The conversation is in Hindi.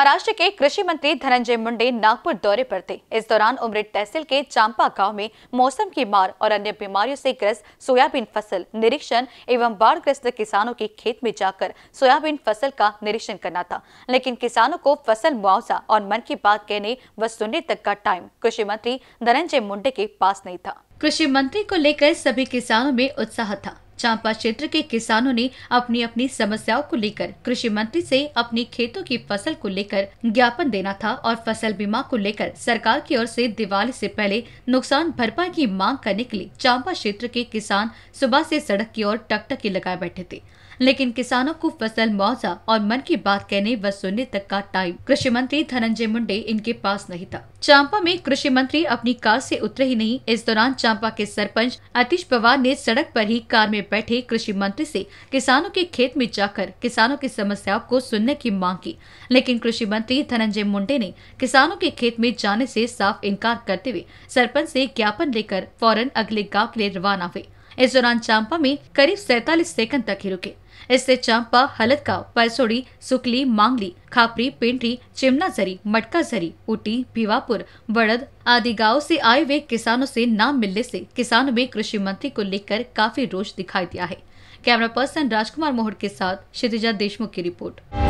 महाराष्ट्र के कृषि मंत्री धनंजय मुंडे नागपुर दौरे पर थे इस दौरान उमरेट तहसील के चांपा गांव में मौसम की मार और अन्य बीमारियों से ग्रस्त सोयाबीन फसल निरीक्षण एवं बाढ़ग्रस्त किसानों के खेत में जाकर सोयाबीन फसल का निरीक्षण करना था लेकिन किसानों को फसल मुआवजा और मन की बात कहने व सुनने तक का टाइम कृषि मंत्री धनंजय मुंडे के पास नहीं था कृषि मंत्री को लेकर सभी किसानों में उत्साह था चांपा क्षेत्र के किसानों ने अपनी अपनी समस्याओं को लेकर कृषि मंत्री से अपनी खेतों की फसल को लेकर ज्ञापन देना था और फसल बीमा को लेकर सरकार की ओर से दिवाली से पहले नुकसान भरपाई की मांग करने के लिए चांपा क्षेत्र के किसान सुबह से सड़क की ओर टकटकी लगाए बैठे थे लेकिन किसानों को फसल मुआवजा और मन की बात कहने व सुनने तक का टाइम कृषि मंत्री धनंजय मुंडे इनके पास नहीं था चांपा में कृषि मंत्री अपनी कार से उतरे ही नहीं इस दौरान चांपा के सरपंच अतीश पवार ने सड़क पर ही कार में बैठे कृषि मंत्री से किसानों के खेत में जाकर किसानों की समस्याओं को सुनने की मांग की लेकिन कृषि मंत्री धनंजय मुंडे ने किसानों के खेत में जाने से साफ इनकार करते हुए सरपंच से ज्ञापन लेकर फौरन अगले गांव के लिए रवाना हुए इस दौरान चांपा में करीब सैतालीस सेकंड तक ही रुके इससे चंपा हलतका परसोड़ी सुकली मांगली खापरी पेंटरी मटका जरी उटी भीवापुर बड़द आदि गाँव से आए हुए किसानों से नाम मिलने से किसानों में कृषि मंत्री को लेकर काफी रोष दिखाई दिया है कैमरा पर्सन राजकुमार मोहड़ के साथ क्षितिजा देशमुख की रिपोर्ट